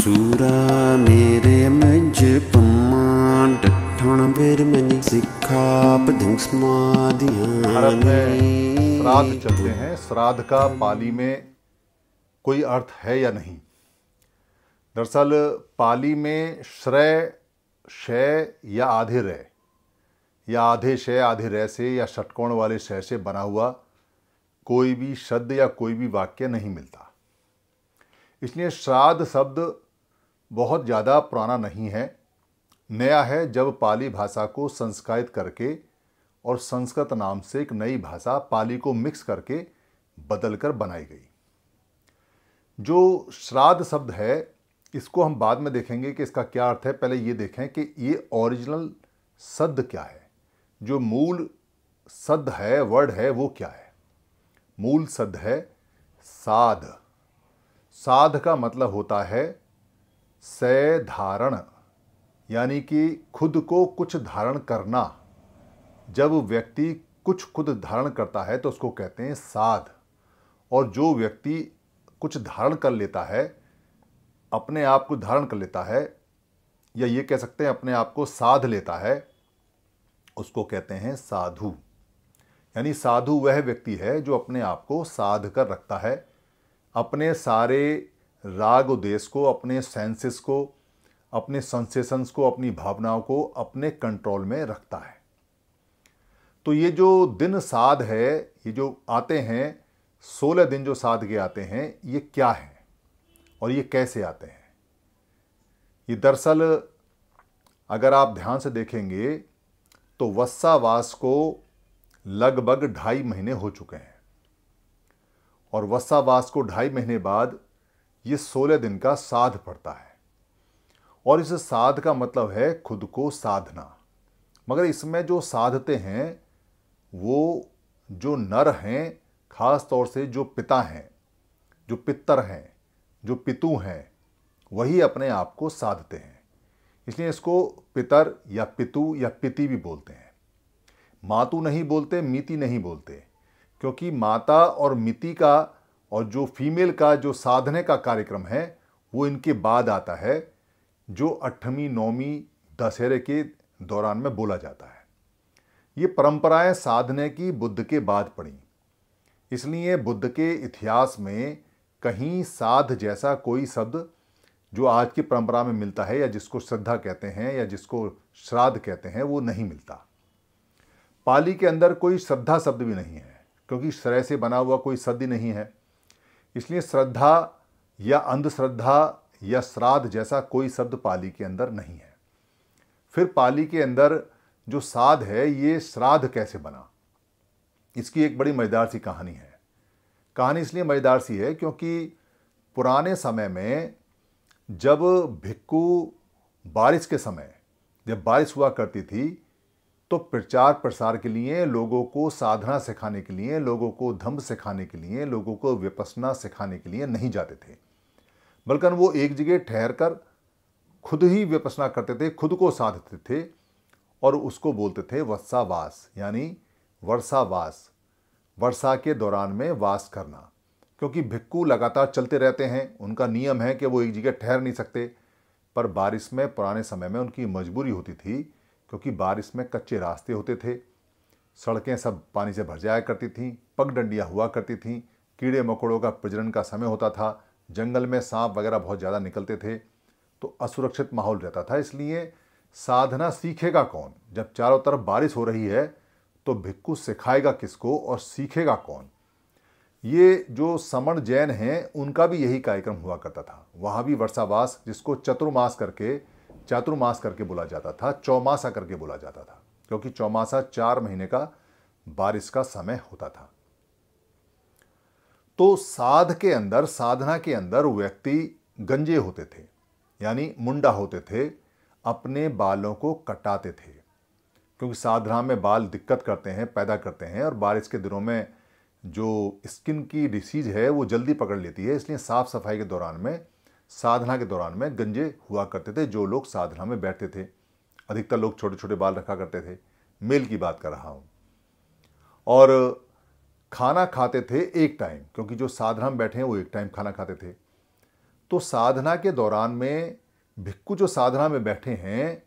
सूरा मेरे ਮਜ पमान ਡਠਣ बेर ਮਨੀ सिखा पदिंग ਸਮਾਧਿਆਂ श्राद्ध चलते हैं श्राद्ध का पाली में कोई अर्थ है या नहीं दरअसल पाली में श्रय शय या आधे रय या आधे शय आधे रय से या षटकोण वाले शय से बना हुआ कोई भी शब्द या कोई भी वाक्य नहीं मिलता इसलिए श्राद्ध शब्द बहुत ज़्यादा पुराना नहीं है नया है जब पाली भाषा को संस्कृत करके और संस्कृत नाम से एक नई भाषा पाली को मिक्स करके बदल कर बनाई गई जो श्राद्ध शब्द है इसको हम बाद में देखेंगे कि इसका क्या अर्थ है पहले ये देखें कि ये ओरिजिनल शब्द क्या है जो मूल शब्द है वर्ड है वो क्या है मूल शब्द है साध साध का मतलब होता है सय धारण यानी कि खुद को कुछ धारण करना जब व्यक्ति कुछ खुद धारण करता है तो उसको कहते हैं साध और जो व्यक्ति कुछ धारण कर लेता है अपने आप को धारण कर लेता है या ये कह सकते हैं अपने आप को साध लेता है उसको कहते हैं साधु यानी साधु वह व्यक्ति है जो अपने आप को साध कर रखता है अपने सारे राग उद्देश्य को अपने सेंसेस को अपने सेंसेशंस को अपनी भावनाओं को अपने कंट्रोल में रखता है तो ये जो दिन साध है ये जो आते हैं सोलह दिन जो साध के आते हैं ये क्या है और ये कैसे आते हैं ये दरअसल अगर आप ध्यान से देखेंगे तो वस्सावास को लगभग ढाई महीने हो चुके हैं और वस्सावास को ढाई महीने बाद ये सोलह दिन का साध पड़ता है और इस साध का मतलब है खुद को साधना मगर इसमें जो साधते हैं वो जो नर हैं खास तौर से जो पिता हैं जो पितर हैं जो पितु हैं वही अपने आप को साधते हैं इसलिए इसको पितर या पितु या पिति भी बोलते हैं मातु नहीं बोलते मिति नहीं बोलते क्योंकि माता और मिति का और जो फीमेल का जो साधने का कार्यक्रम है वो इनके बाद आता है जो अठवीं नौमी दशहरे के दौरान में बोला जाता है ये परंपराएं साधने की बुद्ध के बाद पड़ी इसलिए बुद्ध के इतिहास में कहीं साध जैसा कोई शब्द जो आज की परंपरा में मिलता है या जिसको श्रद्धा कहते हैं या जिसको श्राद्ध कहते हैं वो नहीं मिलता पाली के अंदर कोई श्रद्धा शब्द भी नहीं है क्योंकि श्रय से बना हुआ कोई शब्द नहीं है इसलिए श्रद्धा या अंधश्रद्धा या श्राद्ध जैसा कोई शब्द पाली के अंदर नहीं है फिर पाली के अंदर जो साध है ये श्राद्ध कैसे बना इसकी एक बड़ी मज़ेदार सी कहानी है कहानी इसलिए मज़ेदार सी है क्योंकि पुराने समय में जब भिक्कू बारिश के समय जब बारिश हुआ करती थी तो प्रचार प्रसार के लिए लोगों को साधना सिखाने के लिए लोगों को धम्म सिखाने के लिए लोगों को विपसना सिखाने के लिए नहीं जाते थे बल्कि वो एक जगह ठहर कर खुद ही विपसना करते थे खुद को साधते थे और उसको बोलते थे वत्सावास यानी वर्षावास वर्षा के दौरान में वास करना क्योंकि भिक्कू लगातार चलते रहते हैं उनका नियम है कि वो एक जगह ठहर नहीं सकते पर बारिश में पुराने समय में उनकी मजबूरी होती थी क्योंकि बारिश में कच्चे रास्ते होते थे सड़कें सब पानी से भर जाया करती थीं पगडंडियाँ हुआ करती थीं कीड़े मकोड़ों का प्रजनन का समय होता था जंगल में सांप वगैरह बहुत ज़्यादा निकलते थे तो असुरक्षित माहौल रहता था इसलिए साधना सीखेगा कौन जब चारों तरफ बारिश हो रही है तो भिक्कू सिखाएगा किसको और सीखेगा कौन ये जो समण जैन हैं उनका भी यही कार्यक्रम हुआ करता था वहाँ भी वर्षावास जिसको चतुर्मास करके चातुर्मास करके बोला जाता था चौमासा करके बोला जाता था क्योंकि चौमासा चार महीने का बारिश का समय होता था तो साध के अंदर साधना के अंदर व्यक्ति गंजे होते थे यानी मुंडा होते थे अपने बालों को कटाते थे क्योंकि साधना में बाल दिक्कत करते हैं पैदा करते हैं और बारिश के दिनों में जो स्किन की डिसीज है वो जल्दी पकड़ लेती है इसलिए साफ़ सफाई के दौरान में साधना के दौरान में गंजे हुआ करते थे जो लोग साधना में बैठते थे अधिकतर लोग छोटे छोटे बाल रखा करते थे मेल की बात कर रहा हूँ और खाना खाते थे एक टाइम क्योंकि जो साधना में बैठे हैं वो एक टाइम खाना खाते थे तो साधना के दौरान में भिक्कू जो साधना में बैठे हैं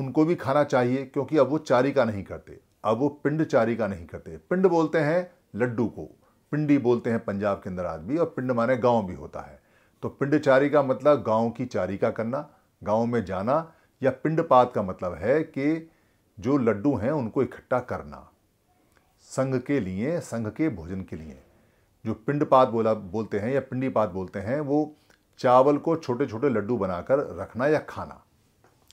उनको भी खाना चाहिए क्योंकि अब वो चारिका नहीं करते अब वो पिंड चारिका नहीं करते पिंड बोलते हैं लड्डू को पिंडी बोलते हैं पंजाब के अंदर आदमी और पिंड माने गांव भी होता है तो पिंडचारी का मतलब गांव की चारिका करना गांव में जाना या पिंडपात का मतलब है कि जो लड्डू हैं उनको इकट्ठा करना संघ के लिए संघ के भोजन के लिए जो पिंडपात बोला बोलते हैं या पिंडीपात बोलते हैं वो चावल को छोटे छोटे लड्डू बनाकर रखना या खाना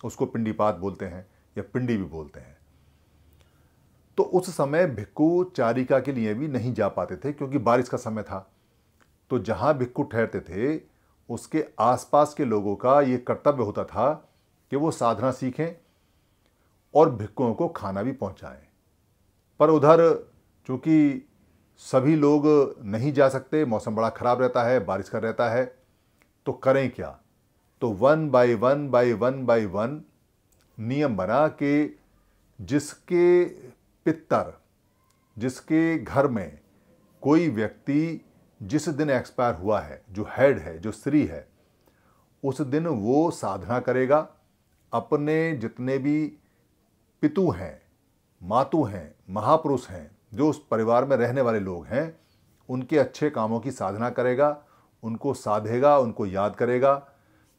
उसको पिंडीपात बोलते हैं या पिंडी भी बोलते हैं तो उस समय भिक्कु चारिका के लिए भी नहीं जा पाते थे क्योंकि बारिश का समय था तो जहाँ भिक्कू ठहरते थे उसके आसपास के लोगों का ये कर्तव्य होता था कि वो साधना सीखें और भिक्कुओं को खाना भी पहुंचाएं पर उधर चूँकि सभी लोग नहीं जा सकते मौसम बड़ा ख़राब रहता है बारिश का रहता है तो करें क्या तो one by one by one by one नियम बना कि जिसके पितर जिसके घर में कोई व्यक्ति जिस दिन एक्सपायर हुआ है जो हेड है जो स्त्री है उस दिन वो साधना करेगा अपने जितने भी पितु हैं मातु हैं महापुरुष हैं जो उस परिवार में रहने वाले लोग हैं उनके अच्छे कामों की साधना करेगा उनको साधेगा उनको याद करेगा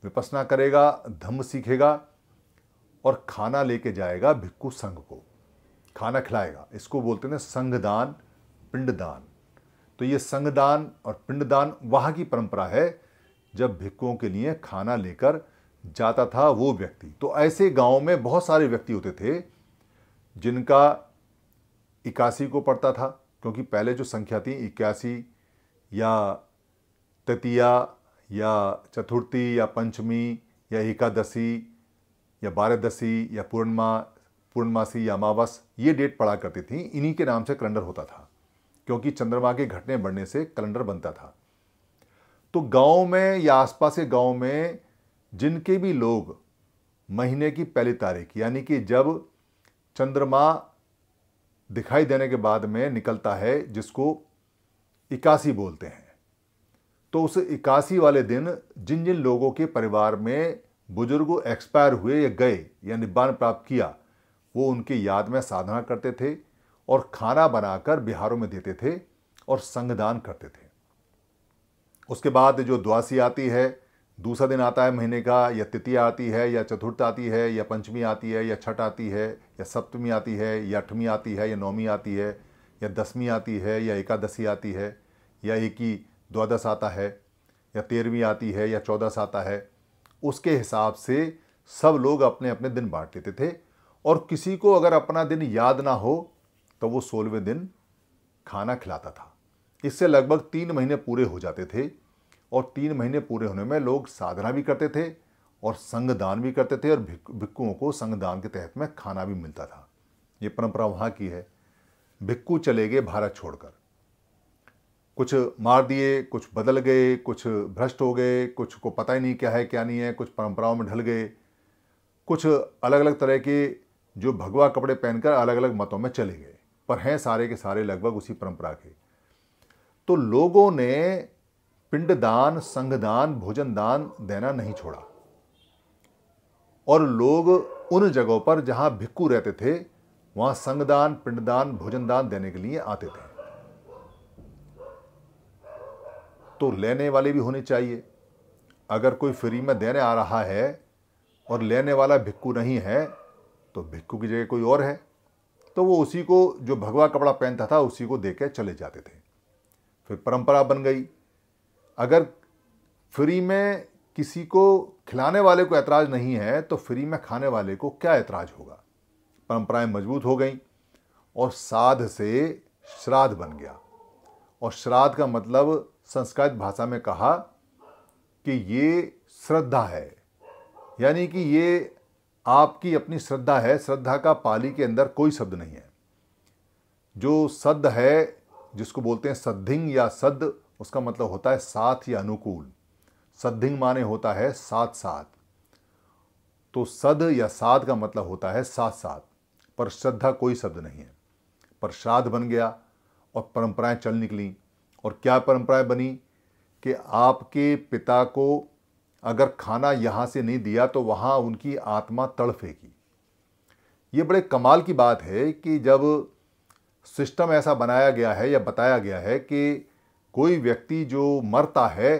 विपसना करेगा धम्म सीखेगा और खाना लेके जाएगा भिक्खु संघ को खाना खिलाएगा इसको बोलते हैं संघदान पिंडदान तो ये संगदान और पिंडदान वहाँ की परंपरा है जब भिक्कुओं के लिए खाना लेकर जाता था वो व्यक्ति तो ऐसे गाँव में बहुत सारे व्यक्ति होते थे जिनका इक्यासी को पड़ता था क्योंकि पहले जो संख्या थी इक्यासी या तृतीया या चतुर्थी या पंचमी या एकादशी या बारहदशी या पूर्णमा पूर्णमासी या अमावस ये डेट पढ़ा करती थी इन्हीं के नाम से कैलेंडर होता था क्योंकि चंद्रमा के घटने बढ़ने से कैलेंडर बनता था तो गांव में या आसपास के गांव में जिनके भी लोग महीने की पहली तारीख यानी कि जब चंद्रमा दिखाई देने के बाद में निकलता है जिसको इक्यासी बोलते हैं तो उस इक्यासी वाले दिन जिन जिन लोगों के परिवार में बुजुर्ग एक्सपायर हुए या गए या निब्बान प्राप्त किया वो उनकी याद में साधना करते थे और खाना बनाकर बिहारों में देते थे और संगदान करते थे उसके बाद जो द्वासी आती है दूसरा दिन आता है महीने का या तृतीया आती है या चतुर्थ आती है या पंचमी आती है या छठ आती है या सप्तमी आती है या अठवीं आती है या नौवीं आती है या दसवीं आती है या एकादशी आती है या एक ही द्वादश आता है या तेरहवीं आती है या चौदस आता है उसके हिसाब से सब लोग अपने अपने दिन बांट लेते थे और किसी को अगर अपना दिन याद ना हो तो वो सोलहवें दिन खाना खिलाता था इससे लगभग तीन महीने पूरे हो जाते थे और तीन महीने पूरे होने में लोग साधना भी करते थे और संगदान भी करते थे और भिक्कुओं को संगदान के तहत में खाना भी मिलता था ये परंपरा वहाँ की है भिक्कू चले गए भारत छोड़कर कुछ मार दिए कुछ बदल गए कुछ भ्रष्ट हो गए कुछ को पता ही नहीं क्या है क्या नहीं है कुछ परंपराओं में ढल गए कुछ अलग अलग तरह के जो भगवा कपड़े पहनकर अलग अलग मतों में चले गए पर हैं सारे के सारे लगभग उसी परंपरा के तो लोगों ने पिंडदान संघदान भोजन दान देना नहीं छोड़ा और लोग उन जगहों पर जहां भिक्कू रहते थे वहां संघदान पिंडदान भोजनदान देने के लिए आते थे तो लेने वाले भी होने चाहिए अगर कोई फ्री में देने आ रहा है और लेने वाला भिक्कू नहीं है तो भिक्कू की जगह कोई और है तो वो उसी को जो भगवा कपड़ा पहनता था उसी को दे चले जाते थे फिर परंपरा बन गई अगर फ्री में किसी को खिलाने वाले को ऐतराज़ नहीं है तो फ्री में खाने वाले को क्या ऐतराज़ होगा परंपराएं मजबूत हो गई और साध से श्राद्ध बन गया और श्राद्ध का मतलब संस्कृत भाषा में कहा कि ये श्रद्धा है यानी कि ये आपकी अपनी श्रद्धा है श्रद्धा का पाली के अंदर कोई शब्द नहीं है जो सद है जिसको बोलते हैं सद्धिंग या सद उसका मतलब होता है साथ या अनुकूल सद्धिंग माने होता है साथ साथ तो सद या साथ का मतलब होता है साथ साथ पर श्रद्धा कोई शब्द नहीं है पर श्राद्ध बन गया और परंपराएं चल निकली और क्या परंपराएं बनी कि आपके पिता को अगर खाना यहाँ से नहीं दिया तो वहाँ उनकी आत्मा तड़फेगी ये बड़े कमाल की बात है कि जब सिस्टम ऐसा बनाया गया है या बताया गया है कि कोई व्यक्ति जो मरता है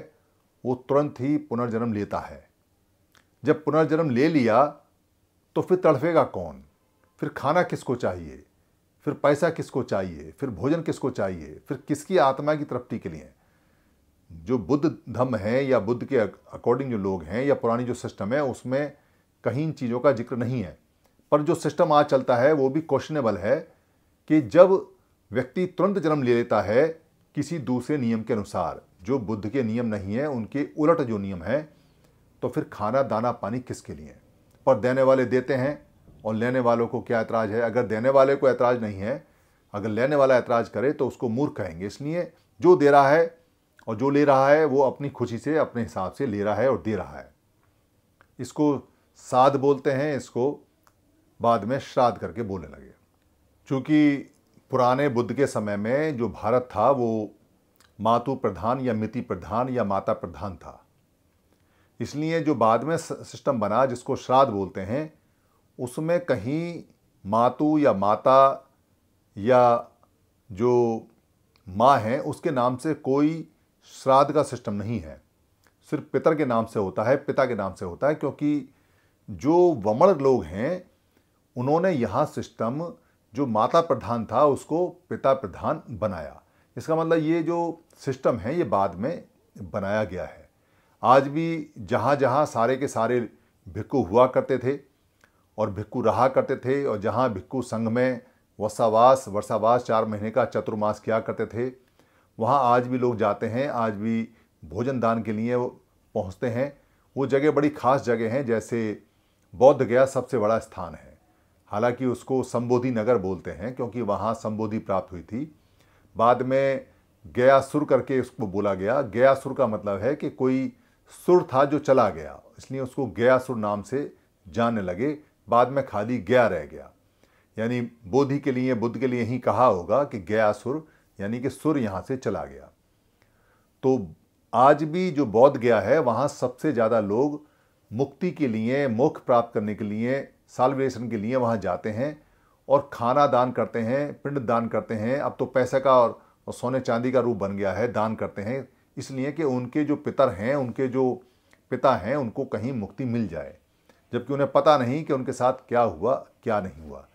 वो तुरंत ही पुनर्जन्म लेता है जब पुनर्जन्म ले लिया तो फिर तड़फेगा कौन फिर खाना किसको चाहिए फिर पैसा किसको चाहिए फिर भोजन किसको चाहिए फिर किसकी आत्मा की तृप्ति के लिए जो बुद्ध धम्म है या बुद्ध के अकॉर्डिंग जो लोग हैं या पुरानी जो सिस्टम है उसमें कहीं इन चीज़ों का जिक्र नहीं है पर जो सिस्टम आज चलता है वो भी क्वेश्चनेबल है कि जब व्यक्ति तुरंत जन्म ले लेता है किसी दूसरे नियम के अनुसार जो बुद्ध के नियम नहीं है उनके उलट जो नियम है तो फिर खाना दाना पानी किसके लिए पर देने वाले देते हैं और लेने वालों को क्या ऐतराज़ है अगर देने वाले को ऐतराज़ नहीं है अगर लेने वाला ऐतराज़ करे तो उसको मूर्ख कहेंगे इसलिए जो दे रहा है और जो ले रहा है वो अपनी खुशी से अपने हिसाब से ले रहा है और दे रहा है इसको साध बोलते हैं इसको बाद में श्राद्ध करके बोलने लगे चूँकि पुराने बुद्ध के समय में जो भारत था वो मातु प्रधान या मिति प्रधान या माता प्रधान था इसलिए जो बाद में सिस्टम बना जिसको श्राद्ध बोलते हैं उसमें कहीं मातु या माता या जो माँ हैं उसके नाम से कोई श्राद्ध का सिस्टम नहीं है सिर्फ पितर के नाम से होता है पिता के नाम से होता है क्योंकि जो वमण लोग हैं उन्होंने यहाँ सिस्टम जो माता प्रधान था उसको पिता प्रधान बनाया इसका मतलब ये जो सिस्टम है ये बाद में बनाया गया है आज भी जहाँ जहाँ सारे के सारे भिक्कु हुआ करते थे और भिक्कु रहा करते थे और जहाँ भिक्खु संघ में वसावास वर्षावास चार महीने का चतुर्मास किया करते थे वहाँ आज भी लोग जाते हैं आज भी भोजन दान के लिए वो पहुँचते हैं वो जगह बड़ी खास जगह हैं जैसे बौद्ध गया सबसे बड़ा स्थान है हालांकि उसको संबोधि नगर बोलते हैं क्योंकि वहाँ संबोधि प्राप्त हुई थी बाद में गया सुर करके उसको बोला गया गया सुर का मतलब है कि कोई सुर था जो चला गया इसलिए उसको गया सुर नाम से जानने लगे बाद में खाली गया रह गया यानी बोधि के लिए बुद्ध के लिए ही कहा होगा कि गया सुर यानी कि सुर यहाँ से चला गया तो आज भी जो बौद्ध गया है वहाँ सबसे ज़्यादा लोग मुक्ति के लिए मोक्ष प्राप्त करने के लिए सालवेशन के लिए वहाँ जाते हैं और खाना दान करते हैं पिंड दान करते हैं अब तो पैसे का और, और सोने चांदी का रूप बन गया है दान करते हैं इसलिए कि उनके जो पितर हैं उनके जो पिता हैं उनको कहीं मुक्ति मिल जाए जबकि उन्हें पता नहीं कि उनके साथ क्या हुआ क्या नहीं हुआ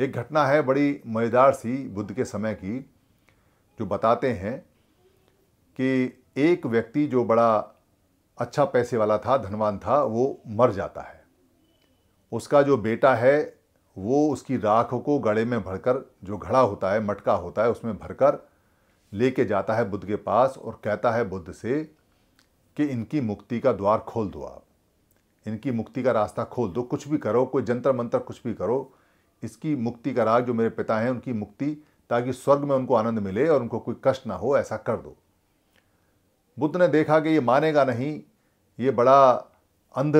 एक घटना है बड़ी मज़ेदार सी बुद्ध के समय की जो बताते हैं कि एक व्यक्ति जो बड़ा अच्छा पैसे वाला था धनवान था वो मर जाता है उसका जो बेटा है वो उसकी राख को गड़े में भरकर जो घड़ा होता है मटका होता है उसमें भरकर लेके जाता है बुद्ध के पास और कहता है बुद्ध से कि इनकी मुक्ति का द्वार खोल दो आप इनकी मुक्ति का रास्ता खोल दो कुछ भी करो कोई जंतर मंत्र कुछ भी करो इसकी मुक्ति का राग जो मेरे पिता हैं उनकी मुक्ति ताकि स्वर्ग में उनको आनंद मिले और उनको कोई कष्ट ना हो ऐसा कर दो बुद्ध ने देखा कि ये मानेगा नहीं ये बड़ा अंध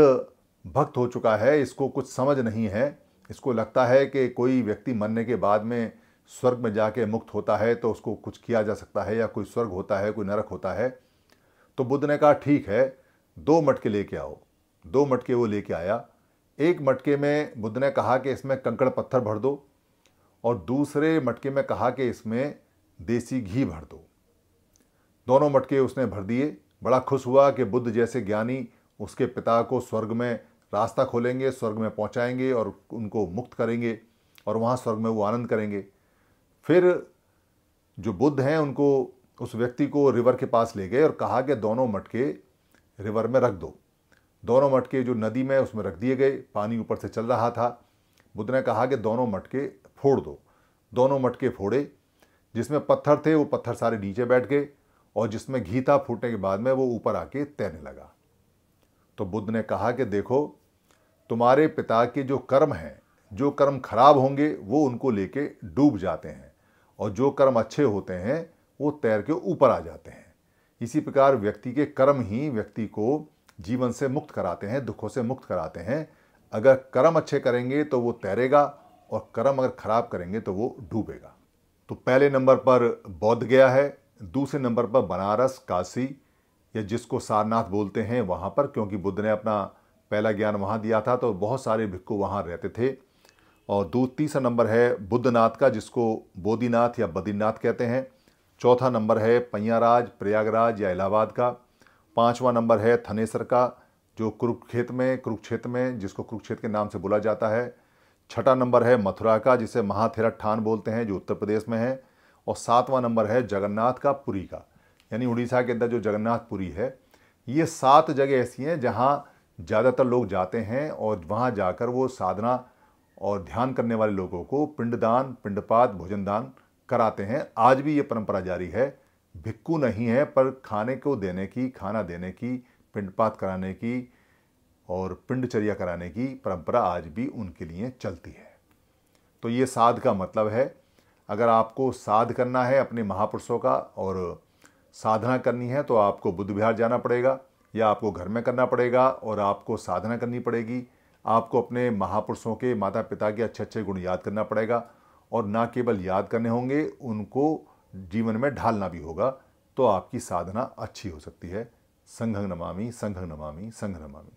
भक्त हो चुका है इसको कुछ समझ नहीं है इसको लगता है कि कोई व्यक्ति मरने के बाद में स्वर्ग में जाके मुक्त होता है तो उसको कुछ किया जा सकता है या कोई स्वर्ग होता है कोई नरक होता है तो बुद्ध ने कहा ठीक है दो मटके लेके आओ दो मटके वो लेके आया एक मटके में बुद्ध ने कहा कि इसमें कंकड़ पत्थर भर दो और दूसरे मटके में कहा कि इसमें देसी घी भर दो दोनों मटके उसने भर दिए बड़ा खुश हुआ कि बुद्ध जैसे ज्ञानी उसके पिता को स्वर्ग में रास्ता खोलेंगे स्वर्ग में पहुंचाएंगे और उनको मुक्त करेंगे और वहाँ स्वर्ग में वो आनंद करेंगे फिर जो बुद्ध हैं उनको उस व्यक्ति को रिवर के पास ले गए और कहा कि दोनों मटके रिवर में रख दो दोनों मटके जो नदी में उसमें रख दिए गए पानी ऊपर से चल रहा था बुद्ध ने कहा कि दोनों मटके फोड़ दो दोनों मटके फोड़े जिसमें पत्थर थे वो पत्थर सारे नीचे बैठ गए और जिसमें घी था फूटने के बाद में वो ऊपर आके तैरने लगा तो बुद्ध ने कहा कि देखो तुम्हारे पिता के जो कर्म हैं जो कर्म खराब होंगे वो उनको लेके डूब जाते हैं और जो कर्म अच्छे होते हैं वो तैर के ऊपर आ जाते हैं इसी प्रकार व्यक्ति के कर्म ही व्यक्ति को जीवन से मुक्त कराते हैं दुखों से मुक्त कराते हैं अगर कर्म अच्छे करेंगे तो वो तैरेगा और कर्म अगर खराब करेंगे तो वो डूबेगा तो पहले नंबर पर बौद्ध गया है दूसरे नंबर पर बनारस काशी या जिसको सारनाथ बोलते हैं वहाँ पर क्योंकि बुद्ध ने अपना पहला ज्ञान वहाँ दिया था तो बहुत सारे भिक्खु वहाँ रहते थे और दो तीसरा नंबर है बुद्धनाथ का जिसको बोधिनाथ या बद्रीनाथ कहते हैं चौथा नंबर है पैयाराज प्रयागराज या इलाहाबाद का पाँचवा नंबर है थनेसर का जो कुरुक्षेत्र में कुरुक्षेत्र में जिसको कुरुक्षेत्र के नाम से बोला जाता है छठा नंबर है मथुरा का जिसे ठान बोलते हैं जो उत्तर प्रदेश में है और सातवां नंबर है जगन्नाथ का पुरी का यानी उड़ीसा के अंदर जो जगन्नाथ पुरी है ये सात जगह ऐसी हैं जहाँ ज़्यादातर लोग जाते हैं और वहाँ जाकर वो साधना और ध्यान करने वाले लोगों को पिंडदान पिंडपात भोजन दान कराते हैं आज भी ये परंपरा जारी है भिक्कू नहीं है पर खाने को देने की खाना देने की पिंडपात कराने की और पिंडचर्या कराने की परंपरा आज भी उनके लिए चलती है तो ये साध का मतलब है अगर आपको साध करना है अपने महापुरुषों का और साधना करनी है तो आपको बुद्ध विहार जाना पड़ेगा या आपको घर में करना पड़ेगा और आपको साधना करनी पड़ेगी आपको अपने महापुरुषों के माता पिता के अच्छे अच्छे गुण याद करना पड़ेगा और ना केवल याद करने होंगे उनको जीवन में ढालना भी होगा तो आपकी साधना अच्छी हो सकती है संघ नमामि संघ नमामि संघ नमामि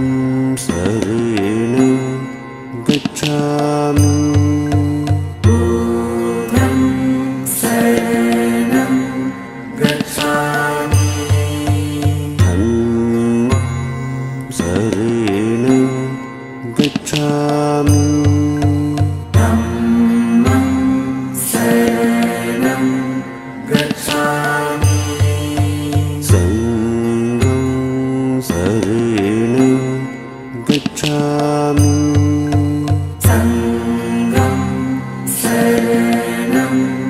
सृजेलो गच्छामि you.